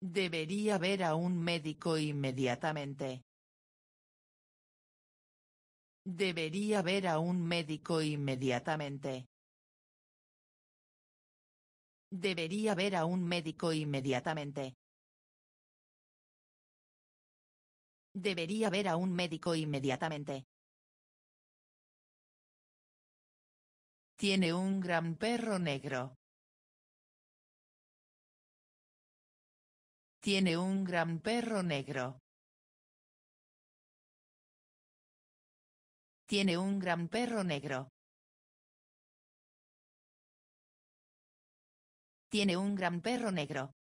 Debería ver a un médico inmediatamente. Debería ver a un médico inmediatamente. Debería ver a un médico inmediatamente. Debería ver a un médico inmediatamente. Tiene un gran perro negro. Tiene un gran perro negro. Tiene un gran perro negro. Tiene un gran perro negro.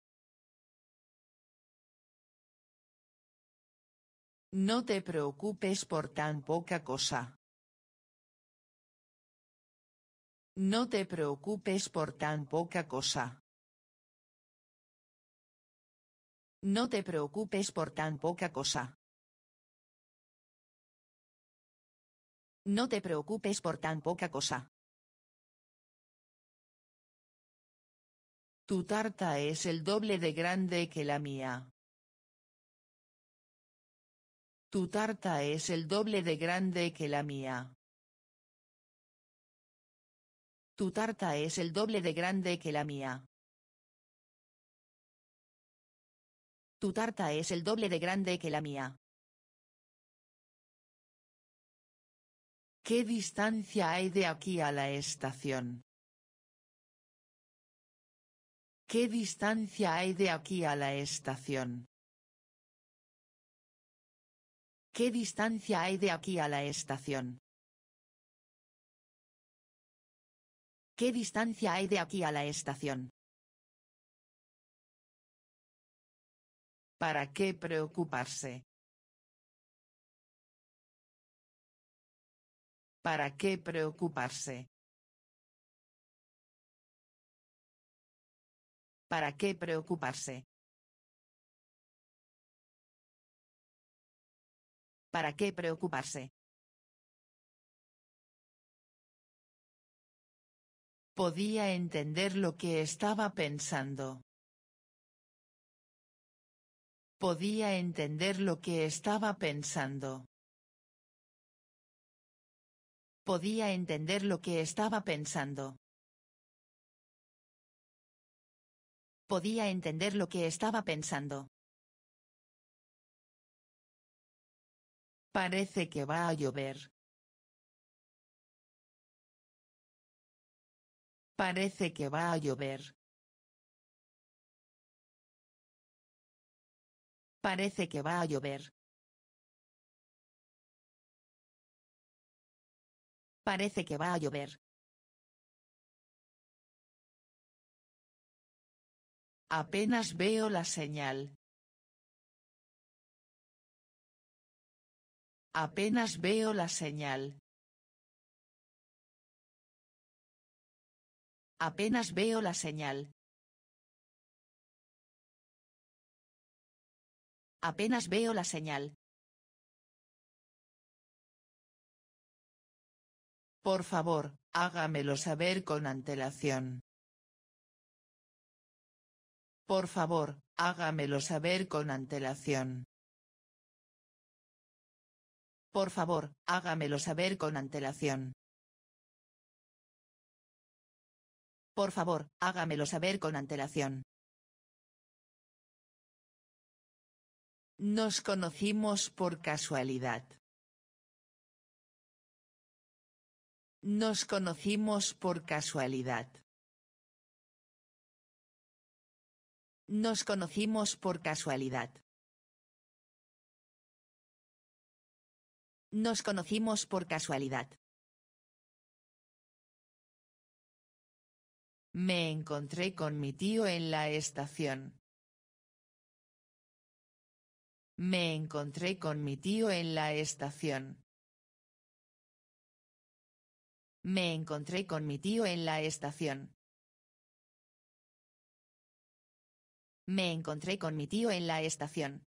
No te preocupes por tan poca cosa. No te preocupes por tan poca cosa. No te preocupes por tan poca cosa. No te preocupes por tan poca cosa. Tu tarta es el doble de grande que la mía. Tu tarta es el doble de grande que la mía. Tu tarta es el doble de grande que la mía. Tu tarta es el doble de grande que la mía. ¿Qué distancia hay de aquí a la estación? ¿Qué distancia hay de aquí a la estación? ¿Qué distancia hay de aquí a la estación? ¿Qué distancia hay de aquí a la estación? ¿Para qué preocuparse? ¿Para qué preocuparse? ¿Para qué preocuparse? ¿Para qué preocuparse? Podía entender lo que estaba pensando. Podía entender lo que estaba pensando. Podía entender lo que estaba pensando. Podía entender lo que estaba pensando. Parece que va a llover. Parece que va a llover. Parece que va a llover. Parece que va a llover. Apenas veo la señal. Apenas veo la señal. Apenas veo la señal. Apenas veo la señal. Por favor, hágamelo saber con antelación. Por favor, hágamelo saber con antelación. Por favor, hágamelo saber con antelación. Por favor, hágamelo saber con antelación. Nos conocimos por casualidad. Nos conocimos por casualidad. Nos conocimos por casualidad. Nos conocimos por casualidad. Me encontré con mi tío en la estación. Me encontré con mi tío en la estación. Me encontré con mi tío en la estación. Me encontré con mi tío en la estación.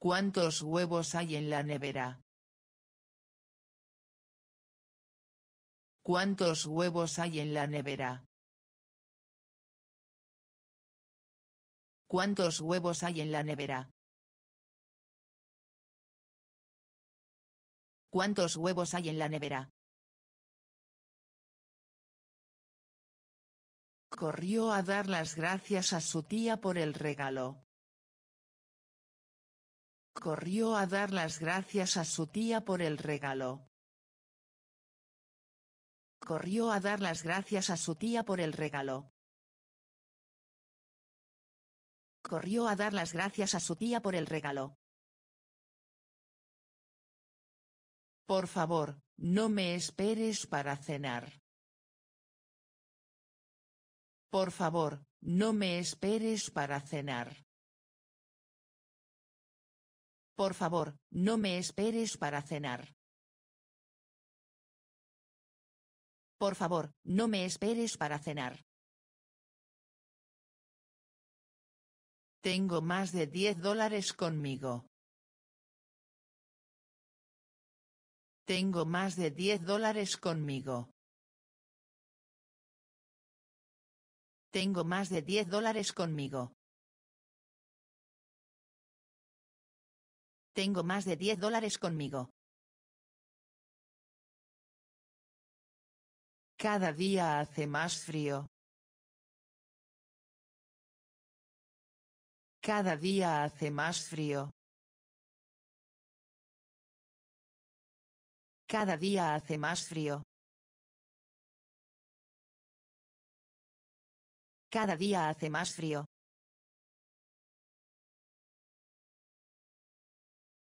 ¿Cuántos huevos hay en la nevera? ¿Cuántos huevos hay en la nevera? ¿Cuántos huevos hay en la nevera? ¿Cuántos huevos hay en la nevera? Corrió a dar las gracias a su tía por el regalo. Corrió a dar las gracias a su tía por el regalo. Corrió a dar las gracias a su tía por el regalo. Corrió a dar las gracias a su tía por el regalo. Por favor, no me esperes para cenar. Por favor, no me esperes para cenar. Por favor, no me esperes para cenar. Por favor, no me esperes para cenar. Tengo más de diez dólares conmigo. Tengo más de diez dólares conmigo. Tengo más de diez dólares conmigo. Tengo más de diez dólares conmigo. Cada día hace más frío. Cada día hace más frío. Cada día hace más frío. Cada día hace más frío.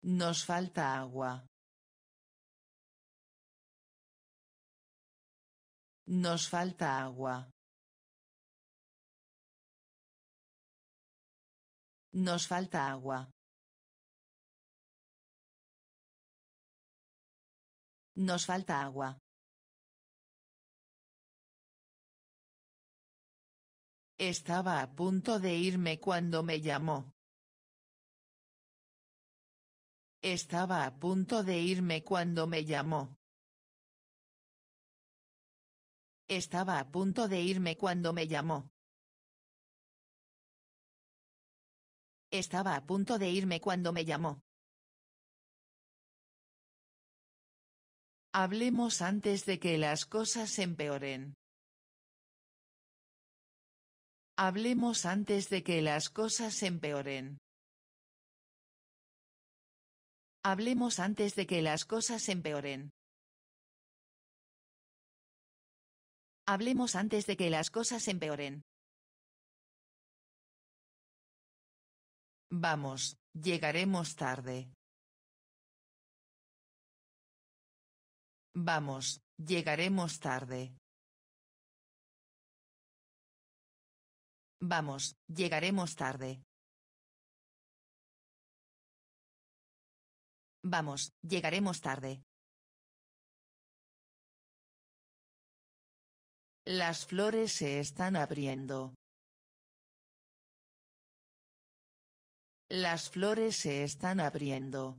Nos falta agua. Nos falta agua. Nos falta agua. Nos falta agua. Estaba a punto de irme cuando me llamó. Estaba a punto de irme cuando me llamó. Estaba a punto de irme cuando me llamó. Estaba a punto de irme cuando me llamó. Hablemos antes de que las cosas empeoren. Hablemos antes de que las cosas empeoren. Hablemos antes de que las cosas empeoren. Hablemos antes de que las cosas empeoren. Vamos, llegaremos tarde. Vamos, llegaremos tarde. Vamos, llegaremos tarde. Vamos, llegaremos tarde. Las flores se están abriendo. Las flores se están abriendo.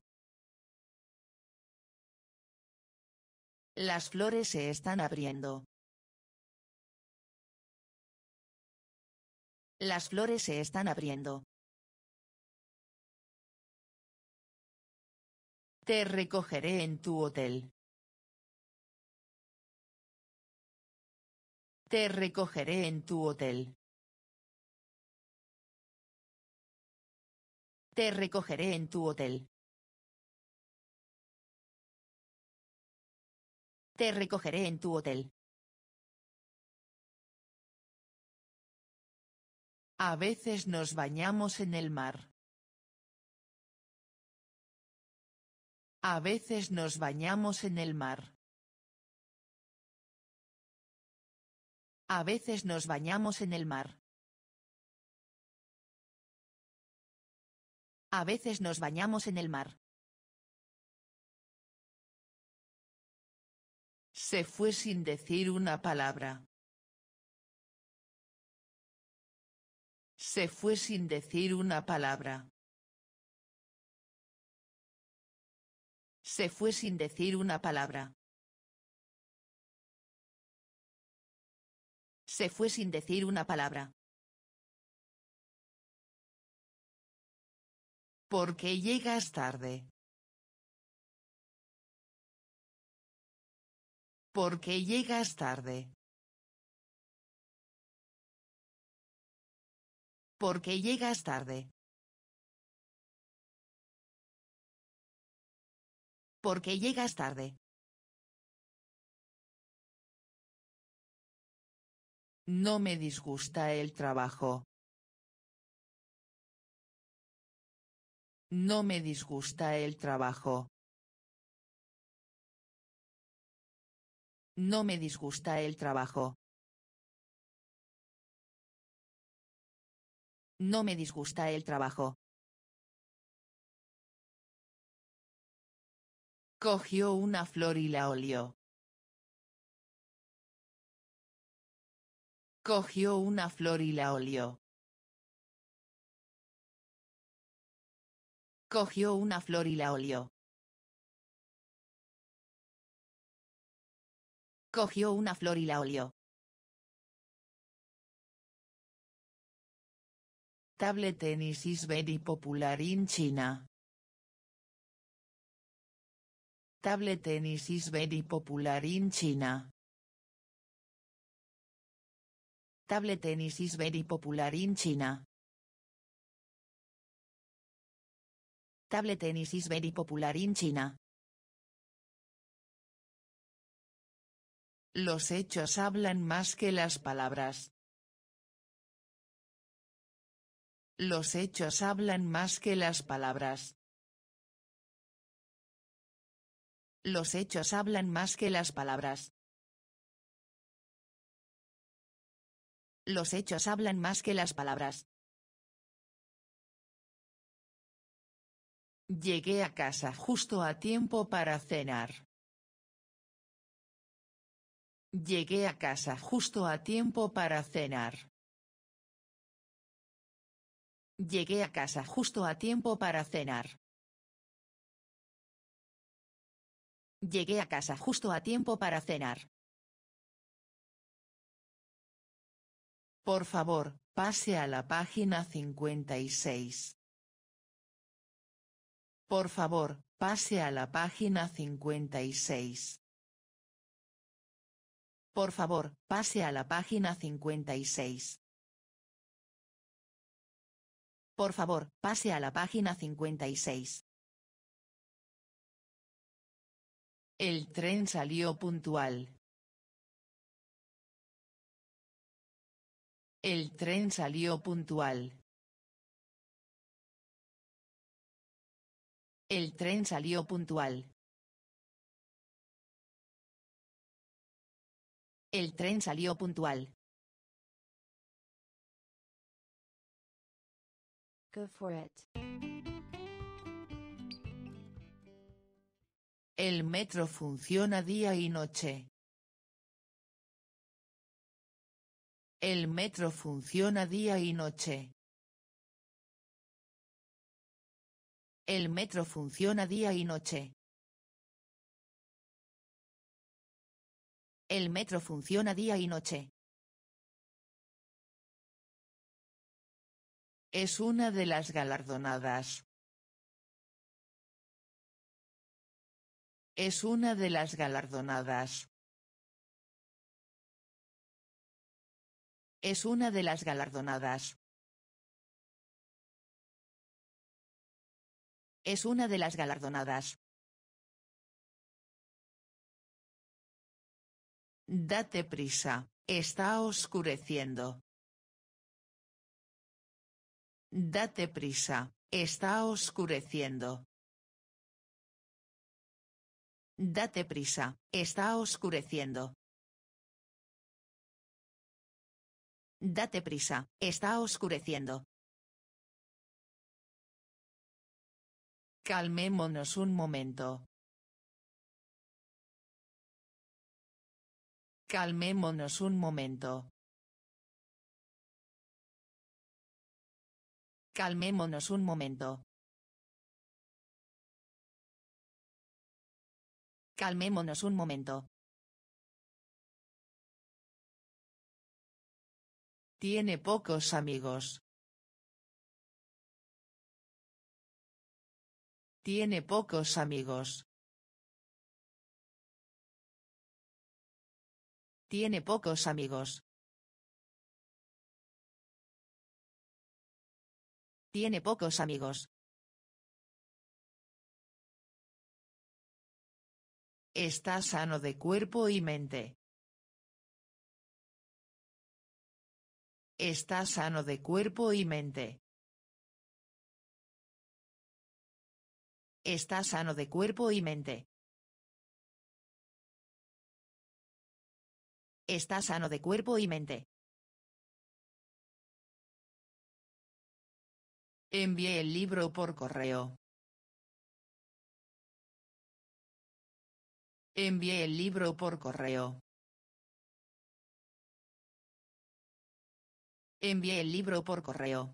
Las flores se están abriendo. Las flores se están abriendo. Te recogeré en tu hotel. Te recogeré en tu hotel. Te recogeré en tu hotel. Te recogeré en tu hotel. A veces nos bañamos en el mar. A veces nos bañamos en el mar. A veces nos bañamos en el mar. A veces nos bañamos en el mar. Se fue sin decir una palabra. Se fue sin decir una palabra. Se fue sin decir una palabra. Se fue sin decir una palabra. Porque llegas tarde. Porque llegas tarde. Porque llegas tarde. Porque llegas tarde. No me disgusta el trabajo. No me disgusta el trabajo. No me disgusta el trabajo. No me disgusta el trabajo. Cogió una flor y la olió. Cogió una flor y la olió. Cogió una flor y la olió. Cogió una flor y la olió. Table tennis is very popular in China. Table tennis is very popular in China. Table tennis is very popular in China. Table tennis is very popular in China. Los hechos hablan más que las palabras. Los hechos hablan más que las palabras. Los hechos hablan más que las palabras. Los hechos hablan más que las palabras. Llegué a casa justo a tiempo para cenar. Llegué a casa justo a tiempo para cenar. Llegué a casa justo a tiempo para cenar. Llegué a casa justo a tiempo para cenar. Por favor, pase a la página 56. Por favor, pase a la página 56. Por favor, pase a la página 56. Por favor, pase a la página 56. El tren salió puntual. El tren salió puntual. El tren salió puntual. El tren salió puntual. Go for it. El metro funciona día y noche. El metro funciona día y noche. El metro funciona día y noche. El metro funciona día y noche. Es una de las galardonadas. Es una de las galardonadas. Es una de las galardonadas. Es una de las galardonadas. Date prisa, está oscureciendo. Date prisa, está oscureciendo. Date prisa, está oscureciendo. Date prisa, está oscureciendo. Calmémonos un momento. Calmémonos un momento. Calmémonos un momento. Calmémonos un momento. Tiene pocos amigos. Tiene pocos amigos. Tiene pocos amigos. Tiene pocos amigos. Está sano de cuerpo y mente. Está sano de cuerpo y mente. Está sano de cuerpo y mente. Está sano de cuerpo y mente. Envié el libro por correo. Envié el libro por correo. Envié el libro por correo.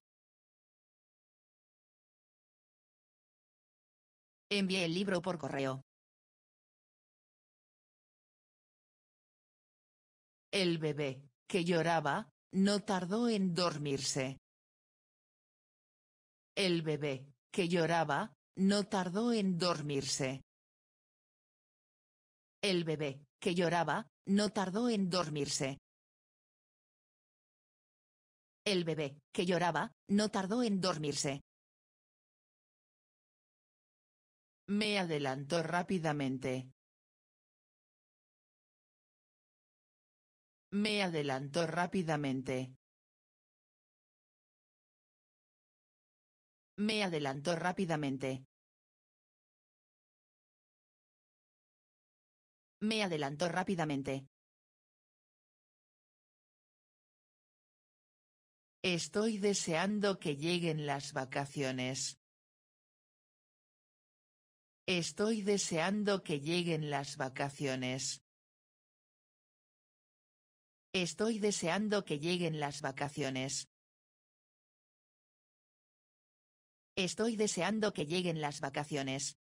Envié el libro por correo. El bebé, que lloraba, no tardó en dormirse. El bebé, que lloraba, no tardó en dormirse. El bebé, que lloraba, no tardó en dormirse. El bebé, que lloraba, no tardó en dormirse. Me adelantó rápidamente. Me adelantó rápidamente. Me adelantó rápidamente. Me adelantó rápidamente. Estoy deseando que lleguen las vacaciones. Estoy deseando que lleguen las vacaciones. Estoy deseando que lleguen las vacaciones. Estoy deseando que lleguen las vacaciones.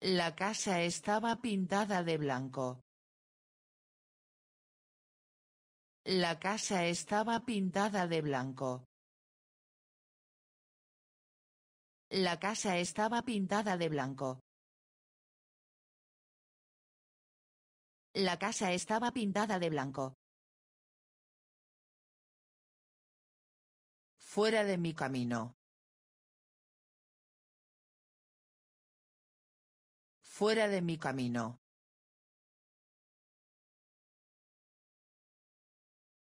La casa estaba pintada de blanco. La casa estaba pintada de blanco. La casa estaba pintada de blanco. La casa estaba pintada de blanco. Fuera de mi camino. Fuera de mi camino.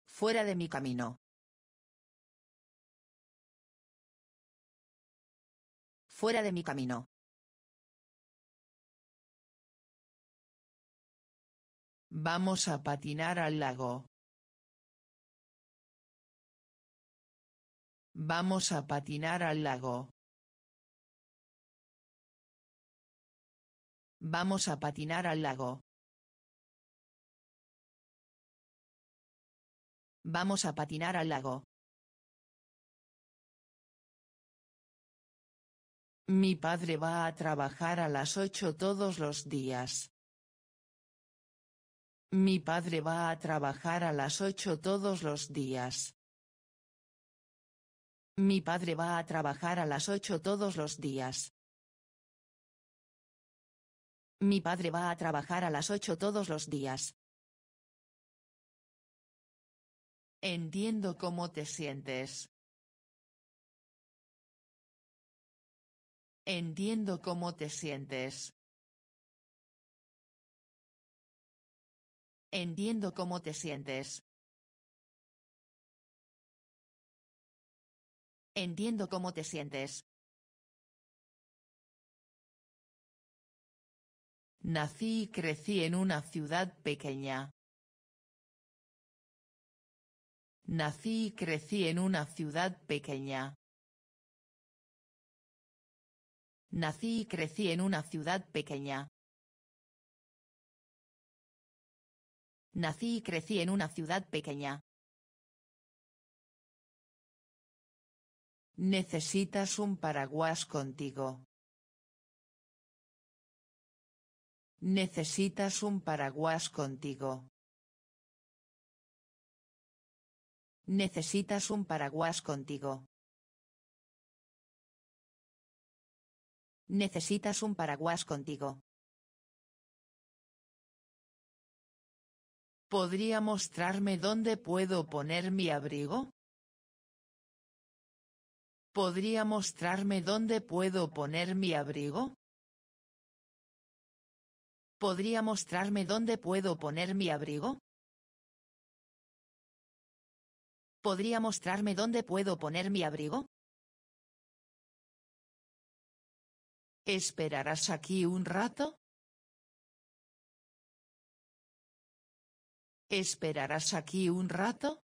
Fuera de mi camino. Fuera de mi camino. Vamos a patinar al lago. Vamos a patinar al lago. Vamos a patinar al lago. Vamos a patinar al lago. Mi padre va a trabajar a las ocho todos los días. Mi padre va a trabajar a las ocho todos los días. Mi padre va a trabajar a las ocho todos los días. Mi padre va a trabajar a las ocho todos los días. Entiendo cómo te sientes. Entiendo cómo te sientes. Entiendo cómo te sientes. Entiendo cómo te sientes. Nací y crecí en una ciudad pequeña. Nací y crecí en una ciudad pequeña. Nací y crecí en una ciudad pequeña. Nací y crecí en una ciudad pequeña. Necesitas un paraguas contigo. Necesitas un paraguas contigo. Necesitas un paraguas contigo. Necesitas un paraguas contigo. ¿Podría mostrarme dónde puedo poner mi abrigo? ¿Podría mostrarme dónde puedo poner mi abrigo? ¿Podría mostrarme dónde puedo poner mi abrigo? ¿Podría mostrarme dónde puedo poner mi abrigo? ¿Esperarás aquí un rato? ¿Esperarás aquí un rato?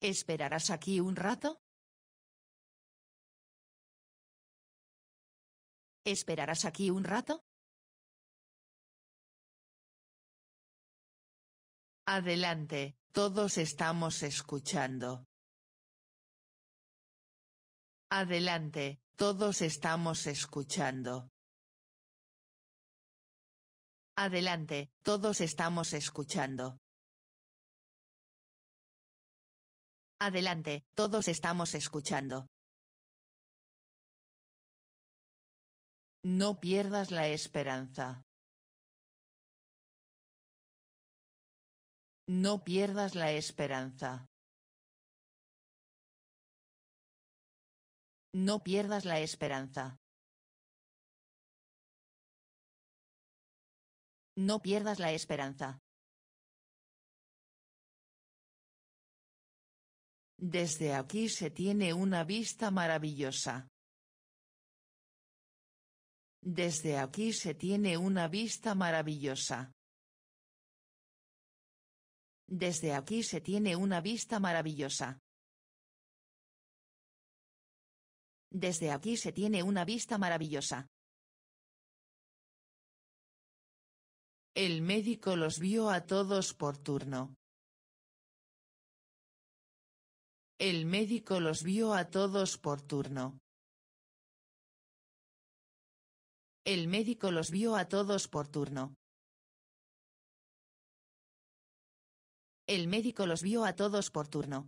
¿Esperarás aquí un rato? ¿Esperarás aquí un rato? Adelante, todos estamos escuchando. Adelante, todos estamos escuchando. Adelante, todos estamos escuchando. Adelante, todos estamos escuchando. No pierdas la esperanza. No pierdas la esperanza. No pierdas la esperanza. No pierdas la esperanza. Desde aquí se tiene una vista maravillosa. Desde aquí se tiene una vista maravillosa. Desde aquí se tiene una vista maravillosa. Desde aquí se tiene una vista maravillosa. El médico los vio a todos por turno. El médico los vio a todos por turno. El médico los vio a todos por turno. El médico los vio a todos por turno.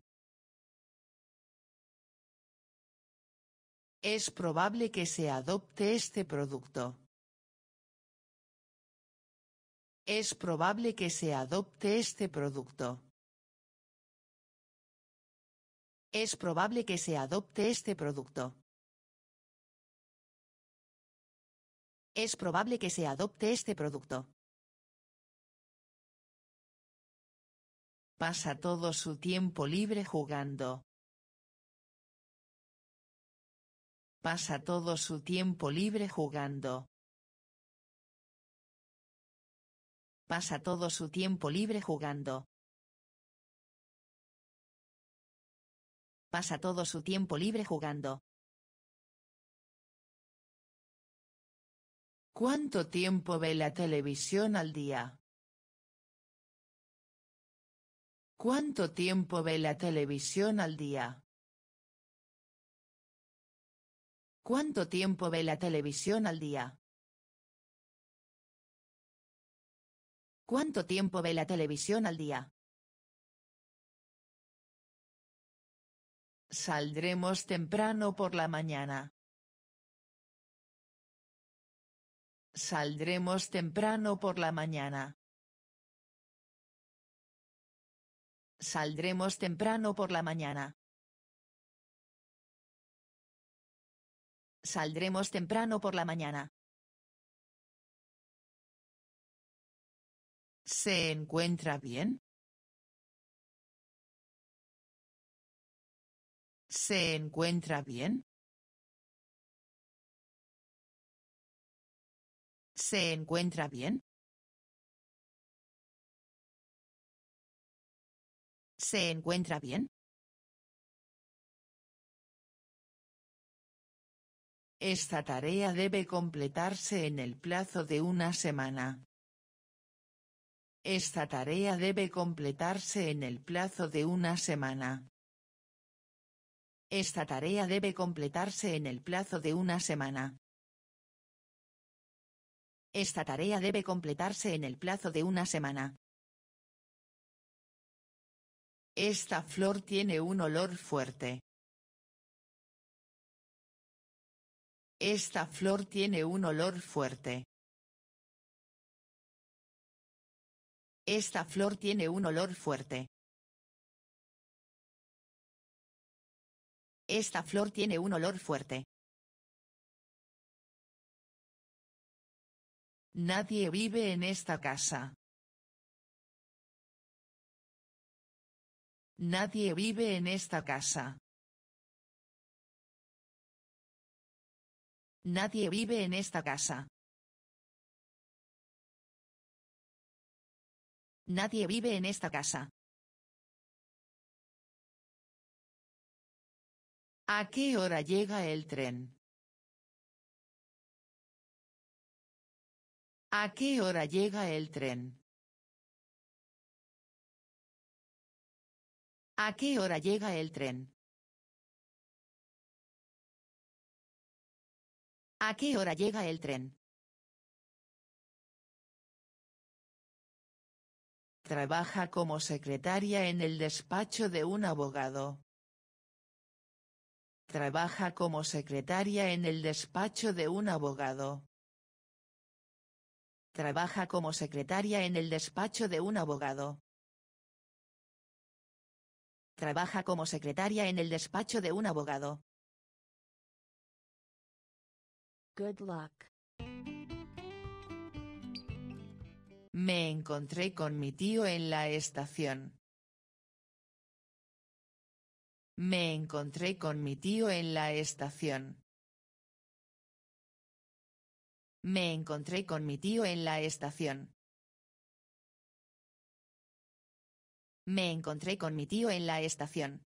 Es probable que se adopte este producto. Es probable que se adopte este producto. Es probable que se adopte este producto. Es probable que se adopte este producto. Pasa todo su tiempo libre jugando. Pasa todo su tiempo libre jugando. Pasa todo su tiempo libre jugando. Pasa todo su tiempo libre jugando. ¿Cuánto tiempo ve la televisión al día? ¿Cuánto tiempo ve la televisión al día? ¿Cuánto tiempo ve la televisión al día? ¿Cuánto tiempo ve la televisión al día? Saldremos temprano por la mañana. Saldremos temprano por la mañana. Saldremos temprano por la mañana. Saldremos temprano por la mañana. ¿Se encuentra bien? ¿Se encuentra bien? ¿Se encuentra bien? ¿Se encuentra bien? Esta tarea debe completarse en el plazo de una semana. Esta tarea debe completarse en el plazo de una semana. Esta tarea debe completarse en el plazo de una semana. Esta tarea debe completarse en el plazo de una semana. Esta flor tiene un olor fuerte. Esta flor tiene un olor fuerte. Esta flor tiene un olor fuerte. Esta flor tiene un olor fuerte. Nadie vive en esta casa. Nadie vive en esta casa. Nadie vive en esta casa. Nadie vive en esta casa. ¿A qué hora llega el tren? ¿A qué hora llega el tren? ¿A qué hora llega el tren? ¿A qué hora llega el tren? Trabaja como secretaria en el despacho de un abogado. Trabaja como secretaria en el despacho de un abogado. Trabaja como secretaria en el despacho de un abogado. Trabaja como secretaria en el despacho de un abogado. Good luck. Me encontré con mi tío en la estación. Me encontré con mi tío en la estación. Me encontré con mi tío en la estación. Me encontré con mi tío en la estación.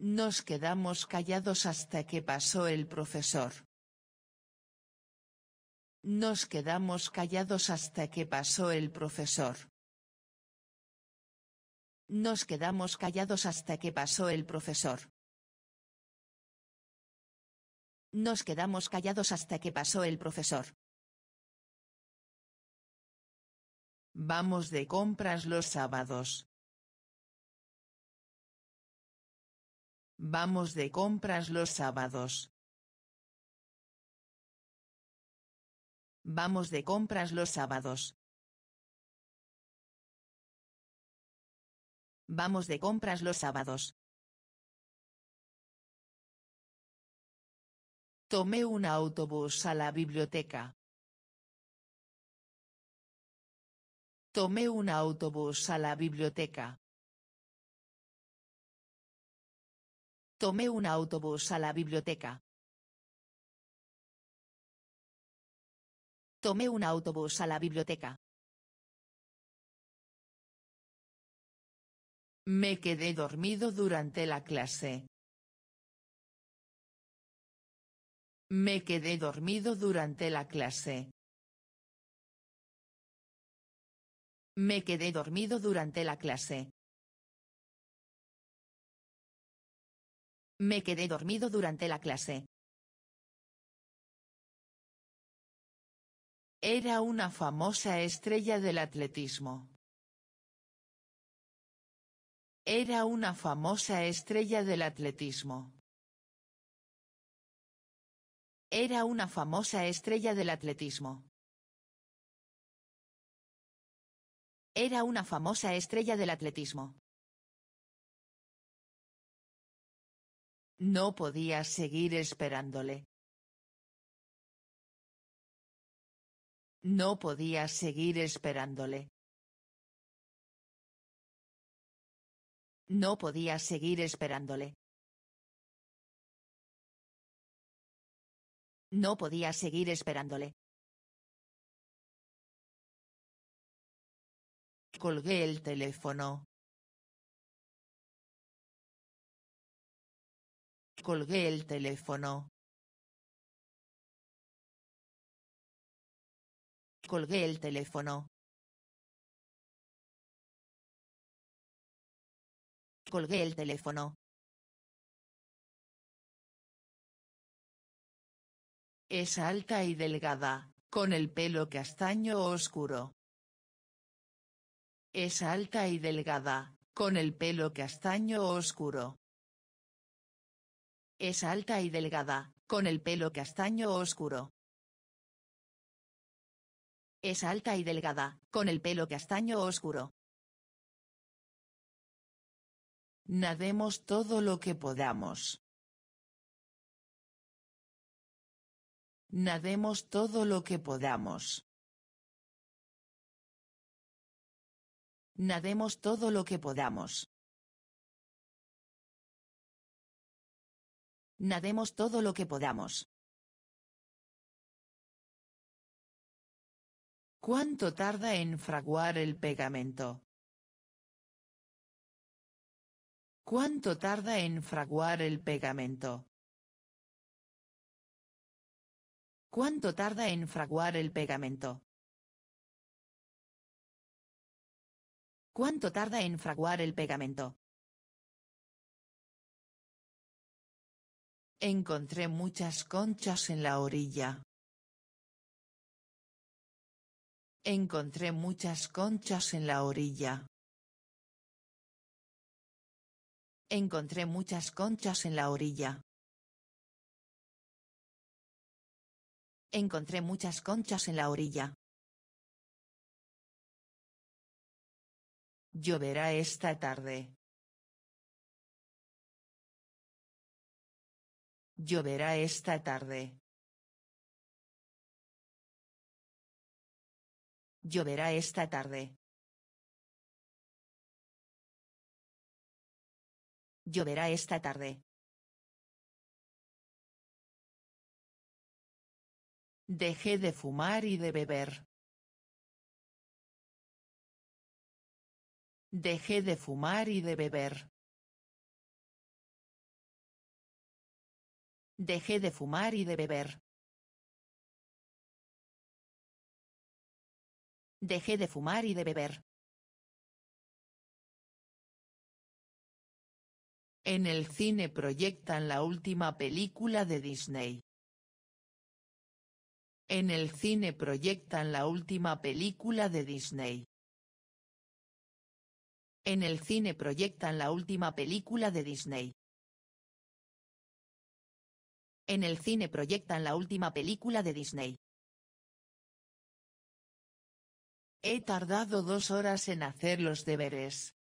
Nos quedamos callados hasta que pasó el profesor. Nos quedamos callados hasta que pasó el profesor. Nos quedamos callados hasta que pasó el profesor. Nos quedamos callados hasta que pasó el profesor. Vamos de compras los sábados. Vamos de compras los sábados. Vamos de compras los sábados. Vamos de compras los sábados. Tomé un autobús a la biblioteca. Tomé un autobús a la biblioteca. Tomé un autobús a la biblioteca. Tomé un autobús a la biblioteca. Me quedé dormido durante la clase. Me quedé dormido durante la clase. Me quedé dormido durante la clase. Me quedé dormido durante la clase. Era una famosa estrella del atletismo. Era una famosa estrella del atletismo. Era una famosa estrella del atletismo. Era una famosa estrella del atletismo. No podía seguir esperándole. No podía seguir esperándole. No podía seguir esperándole. No podía seguir esperándole. Colgué el teléfono. Colgué el teléfono. Colgué el teléfono. Colgué el teléfono. Es alta y delgada, con el pelo castaño oscuro. Es alta y delgada, con el pelo castaño oscuro. Es alta y delgada, con el pelo castaño oscuro. Es alta y delgada, con el pelo castaño oscuro. Nademos todo lo que podamos. Nademos todo lo que podamos. Nademos todo lo que podamos. Nademos todo lo que podamos. ¿Cuánto tarda en fraguar el pegamento? ¿Cuánto tarda en fraguar el pegamento? ¿Cuánto tarda en fraguar el pegamento? ¿Cuánto tarda en fraguar el pegamento? Encontré muchas conchas en la orilla. Encontré muchas conchas en la orilla. Encontré muchas conchas en la orilla. Encontré muchas conchas en la orilla. Lloverá esta tarde. Lloverá esta tarde. Lloverá esta tarde. Lloverá esta tarde. Dejé de fumar y de beber. Dejé de fumar y de beber. Dejé de fumar y de beber. Dejé de fumar y de beber. En el cine proyectan la última película de Disney. En el cine proyectan la última película de Disney. En el cine proyectan la última película de Disney. En el cine proyectan la última película de Disney. He tardado dos horas en hacer los deberes.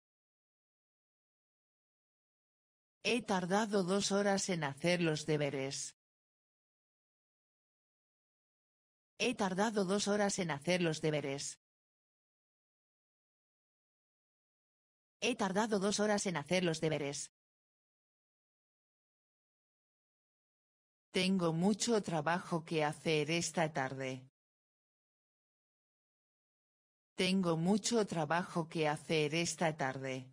He tardado dos horas en hacer los deberes. He tardado dos horas en hacer los deberes. He tardado dos horas en hacer los deberes. Tengo mucho trabajo que hacer esta tarde. Tengo mucho trabajo que hacer esta tarde.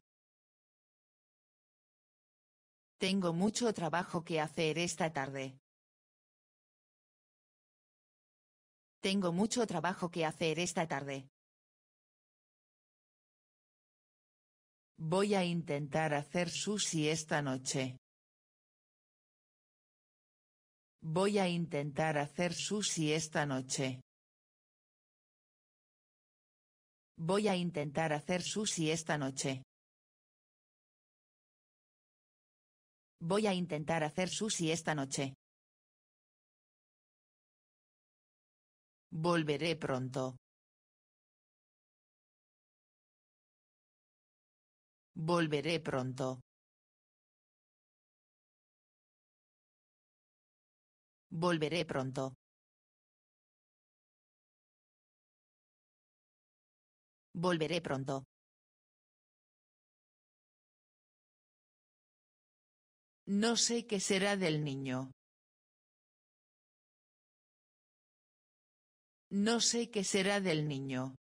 Tengo mucho trabajo que hacer esta tarde. Tengo mucho trabajo que hacer esta tarde. Voy a intentar hacer sushi esta noche. Voy a intentar hacer sushi esta noche. Voy a intentar hacer sushi esta noche. Voy a intentar hacer sushi esta noche. Volveré pronto. Volveré pronto. Volveré pronto. Volveré pronto. No sé qué será del niño. No sé qué será del niño.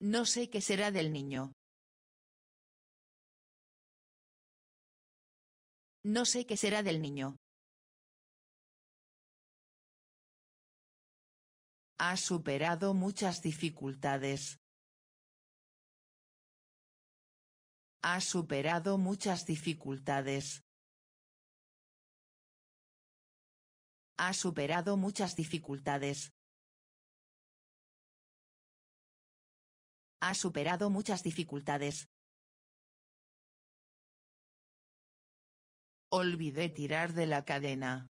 No sé qué será del niño. No sé qué será del niño. Ha superado muchas dificultades. Ha superado muchas dificultades. Ha superado muchas dificultades. Ha superado muchas dificultades. Olvidé tirar de la cadena.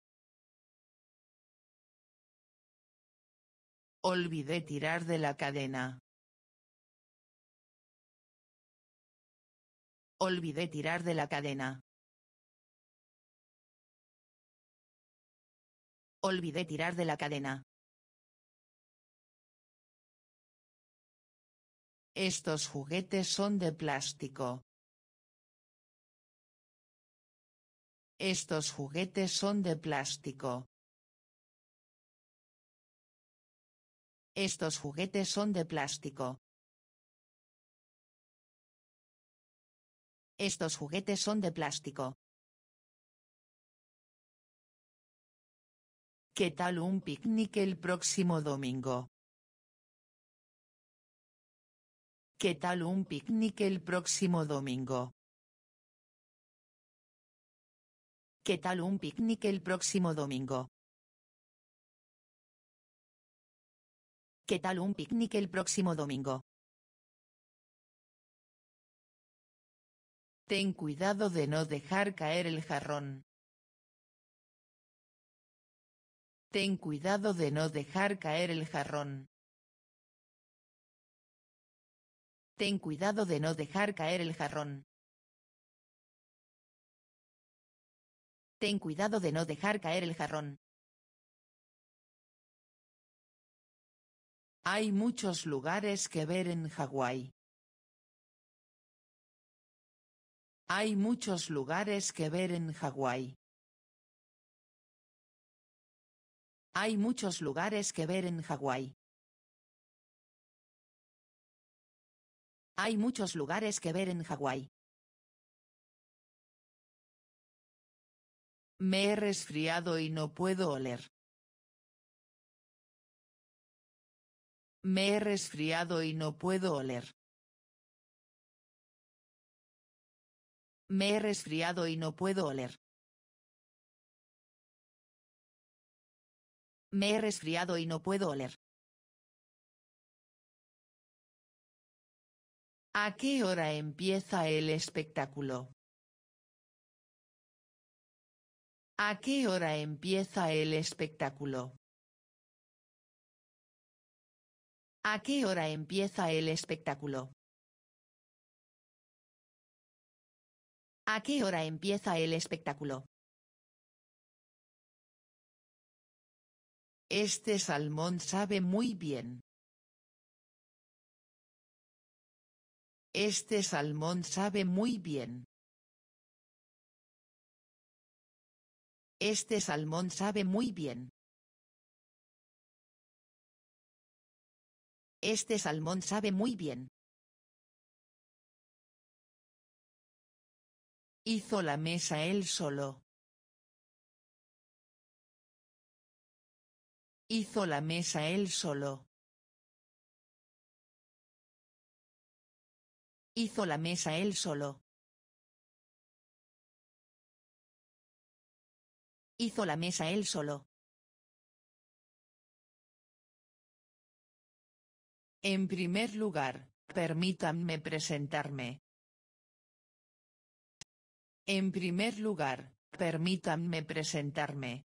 Olvidé tirar de la cadena. Olvidé tirar de la cadena. Olvidé tirar de la cadena. Estos juguetes son de plástico. Estos juguetes son de plástico. Estos juguetes son de plástico. Estos juguetes son de plástico. ¿Qué tal un picnic el próximo domingo? ¿Qué tal un picnic el próximo domingo? ¿Qué tal un picnic el próximo domingo? ¿Qué tal un picnic el próximo domingo? Ten cuidado de no dejar caer el jarrón. Ten cuidado de no dejar caer el jarrón. Ten cuidado de no dejar caer el jarrón. Ten cuidado de no dejar caer el jarrón. Hay muchos lugares que ver en Hawái. Hay muchos lugares que ver en Hawái. Hay muchos lugares que ver en Hawái. Hay muchos lugares que ver en Hawái. Me he resfriado y no puedo oler. Me he resfriado y no puedo oler. Me he resfriado y no puedo oler. Me he resfriado y no puedo oler. ¿A qué hora empieza el espectáculo? ¿A qué hora empieza el espectáculo? ¿A qué hora empieza el espectáculo? ¿A qué hora empieza el espectáculo? Este salmón sabe muy bien. Este salmón sabe muy bien. Este salmón sabe muy bien. Este salmón sabe muy bien. Hizo la mesa él solo. Hizo la mesa él solo. Hizo la mesa él solo. Hizo la mesa él solo. En primer lugar, permítanme presentarme. En primer lugar, permítanme presentarme.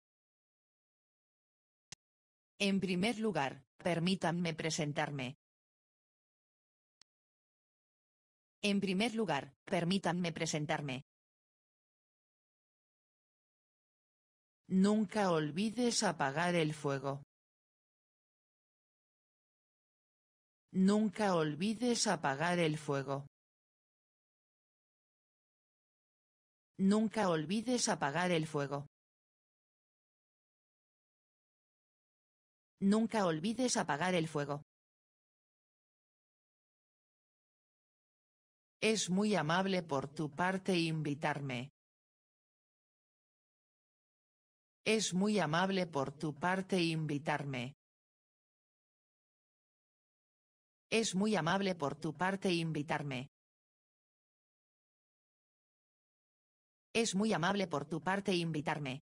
En primer lugar, permítanme presentarme. En primer lugar, permítanme presentarme. Nunca olvides apagar el fuego. Nunca olvides apagar el fuego. Nunca olvides apagar el fuego. Nunca olvides apagar el fuego. Es muy amable por tu parte invitarme. Es muy amable por tu parte invitarme. Es muy amable por tu parte invitarme. Es muy amable por tu parte invitarme.